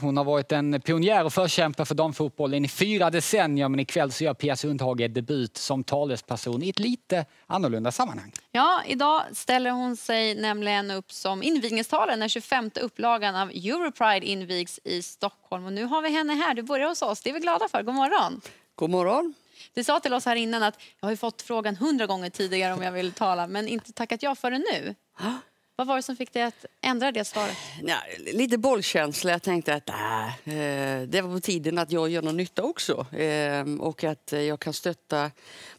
Hon har varit en pionjär och förkämpe för damfotbollen i fyra decennier men ikväll så gör Pia Sundhage debut som talesperson i ett lite annorlunda sammanhang. Ja, idag ställer hon sig nämligen upp som invigningstalare när 25 upplagan av Europride invigs i Stockholm. Och nu har vi henne här. Du börjar hos oss. Det är vi glada för. God morgon! God morgon! Du sa till oss här innan att jag har fått frågan hundra gånger tidigare om jag vill tala men inte tackat jag för det nu. Vad var det som fick dig att ändra det svaret? Ja, lite bollkänsla. Jag tänkte att äh, det var på tiden att jag gör någon nytta också. Äh, och att jag kan stötta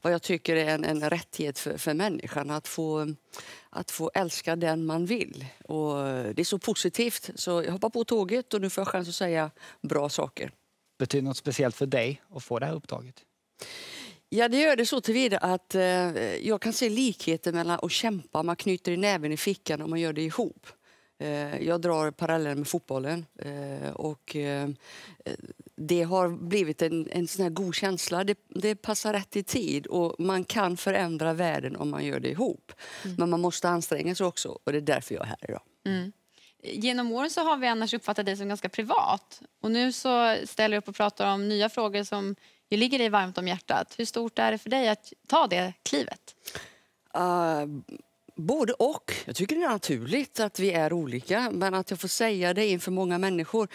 vad jag tycker är en, en rättighet för, för människan. Att få, att få älska den man vill. Och det är så positivt. Så jag hoppar på tåget och nu får jag chans att säga bra saker. Betyder något speciellt för dig att få det här uppdraget? Ja, det gör det så tillvida att eh, jag kan se likheter mellan att kämpa, man knyter i näven i fickan och man gör det ihop. Eh, jag drar parallellen med fotbollen. Eh, och, eh, det har blivit en, en sån här god känsla. Det, det, passar rätt i tid och man kan förändra världen om man gör det ihop. Mm. Men man måste anstränga sig också och det är därför jag är här idag. Mm. Genom åren så har vi annars uppfattat dig som ganska privat och nu så ställer du upp och pratar om nya frågor som ju ligger dig varmt om hjärtat. Hur stort är det för dig att ta det klivet? Uh, både och. Jag tycker det är naturligt att vi är olika, men att jag får säga det inför många människor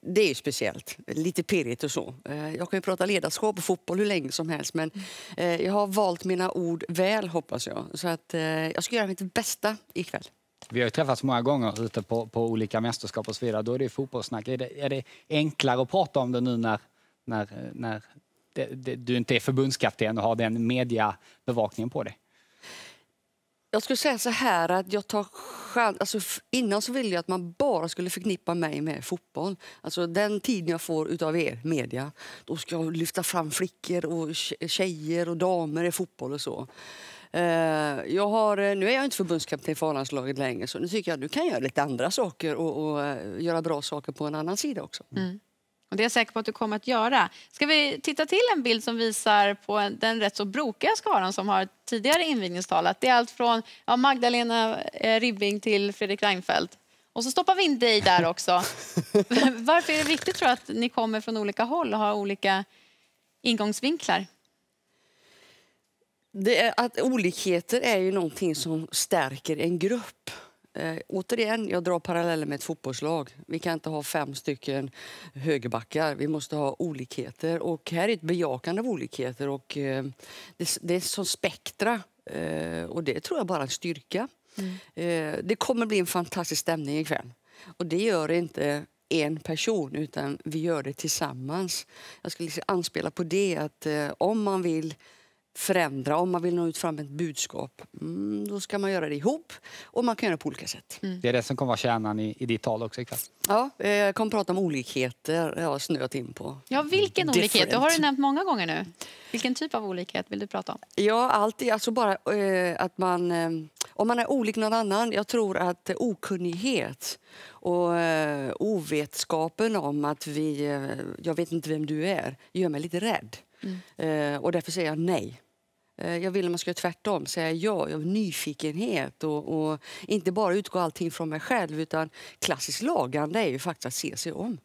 det är ju speciellt. Lite pirrigt och så. Eh, jag kan ju prata ledarskap och fotboll hur länge som helst men eh, jag har valt mina ord väl, hoppas jag. Så att eh, jag ska göra mitt bästa ikväll. Vi har ju träffats många gånger ute på, på olika mästerskap och så vidare. Då är det fotbollssnack. Är det, är det enklare att prata om det nu när, när, när det, det, du inte är förbundskapten och har den mediebevakningen på dig? Jag skulle säga så här att jag tar chans, alltså innan så ville jag att man bara skulle förknippa mig med fotboll. Alltså den tiden jag får utav er, media, då ska jag lyfta fram flickor och tjejer och damer i fotboll och så. Eh, jag har, eh, nu är jag inte förbundskapten för A-landslaget längre så nu tycker jag nu kan jag göra lite andra saker och, och, eh, göra bra saker på en annan sida också. Mm. Och det är jag säker på att du kommer att göra. Ska vi titta till en bild som visar på den rätt så brokiga skaran som har tidigare invigningstalat. Det är allt från ja, Magdalena eh, Ribbing till Fredrik Reinfeldt. Och så stoppar vi in dig där också. Varför är det viktigt tror jag, att ni kommer från olika håll och har olika ingångsvinklar? Är, att olikheter är ju någonting som stärker en grupp. Eh, återigen, jag drar paralleller med ett fotbollslag. Vi kan inte ha fem stycken högerbackar. Vi måste ha olikheter. Och här är ett bejakande av olikheter. Och, eh, det, det, är som spektra. Eh, och det tror jag bara är en styrka. Mm. Eh, det kommer bli en fantastisk stämning ikväll. Och det gör inte en person, utan vi gör det tillsammans. Jag skulle liksom anspela på det, att eh, om man vill förändra. Om man vill nå ut fram ett budskap, mm, då ska man göra det ihop. Och man kan göra det på olika sätt. Mm. Det är det som kommer vara kärnan i, i ditt tal också ikväll. Ja, eh, jag kommer prata om olikheter. Jag har snöat in på. Ja, vilken different. olikhet? Det har du nämnt många gånger nu. Vilken typ av olikhet vill du prata om? Ja, allt alltså bara eh, att man... Eh, om man är olik någon annan, jag tror att okunnighet och eh, ovetskapen om att vi, eh, jag vet inte vem du är, gör mig lite rädd. Mm. Eh, och därför säger jag nej. Eh, jag vill att man ska göra tvärtom, säga ja av nyfikenhet och, och, inte bara utgå allting från mig själv. utan Klassiskt lagande är ju faktiskt att se sig om.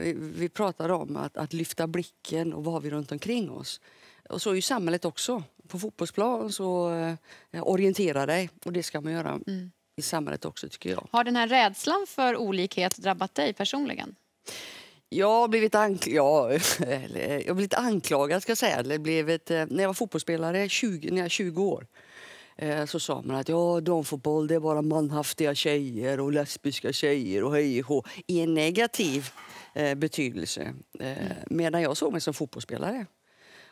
Vi, vi pratar om att, att lyfta blicken och vad har vi runt omkring oss. Och så är ju samhället också på fotbollsplan så eh, eh orientera dig och det ska man göra mm. i samhället också tycker jag. Har den här rädslan för olikhet drabbat dig personligen? Jag har blivit, ankl ja, jag blivit anklagad, ska jag säga. Det blivit, eh, när jag var fotbollsspelare, 20, när jag var 20 år, eh, så sa man att ja, damfotboll det är bara manhaftiga tjejer och lesbiska tjejer och hej och i en negativ eh, betydelse. Eh, mm. medan jag såg mig som fotbollsspelare.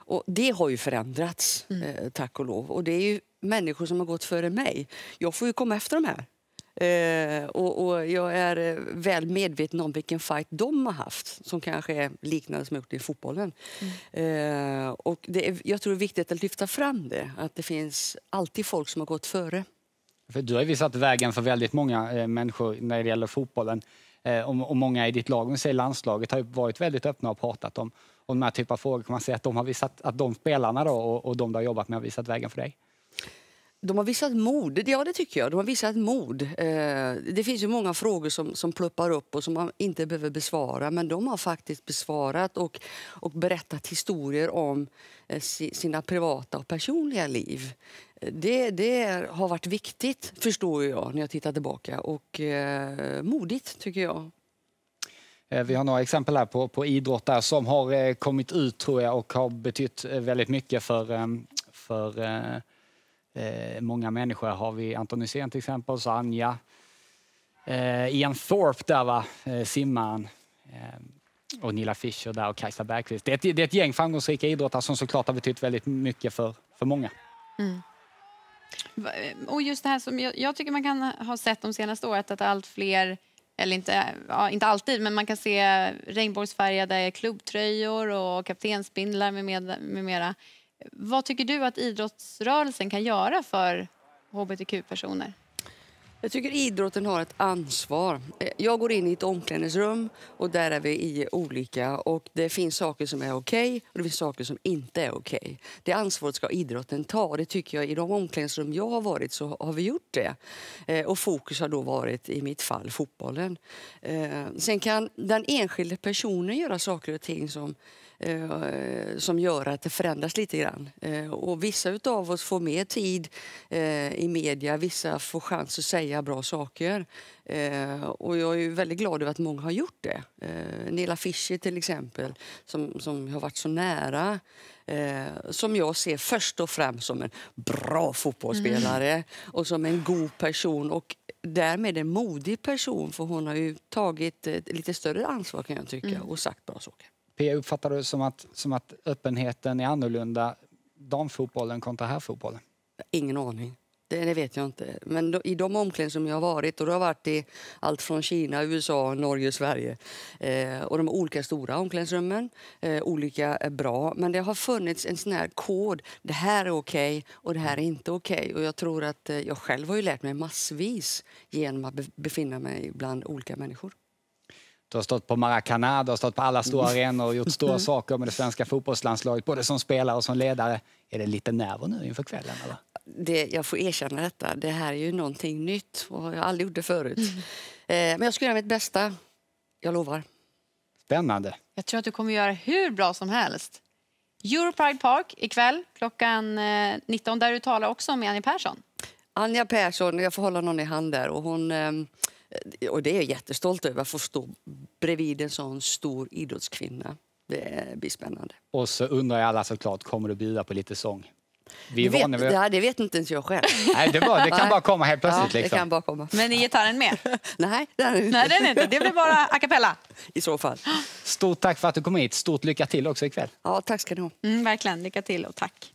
Och det har ju förändrats, mm. Eh, tack och lov. Och det är ju människor som har gått före mig. Jag får ju komma efter de här. Eh, och, och, jag är eh, väl medveten om vilken fight de har haft som kanske är liknande som jag gjort i fotbollen. Mm. Eh, och det är, jag tror det är viktigt att lyfta fram det, att det finns alltid folk som har gått före. För du har visat vägen för väldigt många eh, människor när det gäller fotbollen. Eh, och, och många i ditt lag, om vi säger landslaget, har varit väldigt öppna och pratat om och den här typen av frågor kan man säga att de, har visat, att de spelarna då, och, och de du har jobbat med har visat vägen för dig? De har visat mod. Ja, det tycker jag. De har visat mod. Eh, det finns ju många frågor som, som pluppar upp och som man inte behöver besvara, men de har faktiskt besvarat och, och berättat historier om eh, sina privata och personliga liv. Eh, det, det har varit viktigt, förstår jag, när jag tittar tillbaka. Och eh, modigt, tycker jag. Eh, vi har några exempel här på, på idrottare som har eh, kommit ut tror jag och har betytt eh, väldigt mycket för, ehm, för eh, många människor. Har vi Anton Hysén till exempel, så Anja. Eh, Ian Thorpe där va, eh, simmaren. Ehm, och Nilla Fischer där och Kajsa Bergqvist. Det är, ett, det är ett gäng framgångsrika idrottare som såklart har betytt väldigt mycket för, för många. Mm. Och just det här som jag, jag, tycker man kan ha sett de senaste året att allt fler eller inte, ja, inte alltid, men man kan se regnbågsfärgade klubbtröjor och kaptensbindlar med, med, med mera. Vad tycker du att idrottsrörelsen kan göra för hbtq-personer? Jag tycker idrotten har ett ansvar. Eh, jag går in i ett omklädningsrum och där är vi i olika och det finns saker som är okej okay och det finns saker som inte är okej. Okay. Det ansvaret ska idrotten ta det tycker jag i de omklädningsrum jag har varit så har vi gjort det. Eh, och fokus har då varit i mitt fall fotbollen. Eh, sen kan den enskilde personen göra saker och ting som Eh, som gör att det förändras lite grann. Eh, och vissa av oss får mer tid eh, i media, vissa får chans att säga bra saker. och jag är väldigt glad över att många har gjort det. Nela Fischer till exempel, som, som har varit så nära som jag ser först och främst som en bra fotbollsspelare mm. och som en god person och därmed en modig person för hon har ju tagit lite större ansvar kan jag tycka mm. och sagt bra saker. Pia, uppfattar du som att, som att öppenheten är annorlunda damfotbollen kontra herrfotbollen? Ingen aning. Det, det, vet jag inte. Men då, i de omklädningar som jag har varit, och det har varit i allt från Kina, USA, Norge, Sverige eh, och de olika stora omklädningsrummen, eh, olika är bra, men det har funnits en sån här kod. Det här är okej okay, och det här är inte okej. Okay. Och jag tror att eh, jag själv har ju lärt mig massvis genom att befinna mig bland olika människor. Du har stått på Maracana, du har stått på alla stora arenor och gjort stora mm. saker med det svenska fotbollslandslaget, både som spelare och som ledare. Är det lite nerver nu inför kvällen? Eller? Det, jag får erkänna detta. Det här är ju någonting nytt och jag aldrig gjort det förut. Mm. Eh, men jag ska göra mitt bästa. Jag lovar. Spännande. Jag tror att du kommer göra hur bra som helst. Europride Park ikväll klockan 19 eh, där du talar också med Anja Persson. Anja Persson, jag får hålla någon i hand där och hon eh, Eh, och det är jag jättestolt över, att få stå bredvid en sån stor idrottskvinna. Det blir spännande. Och så undrar jag alla såklart, kommer du bjuda på lite sång? Vi vet, vi... ja, det vet inte ens jag själv. Nej, det, var, det kan bara komma helt plötsligt. Ja, det liksom. kan bara komma. Men är gitarren med? Nej, den är inte. Nej, den är inte. Det blir bara a cappella. I så fall. Stort tack för att du kom hit. Stort lycka till också ikväll. Ja, tack ska ni ha. Mm, verkligen. Lycka till och tack.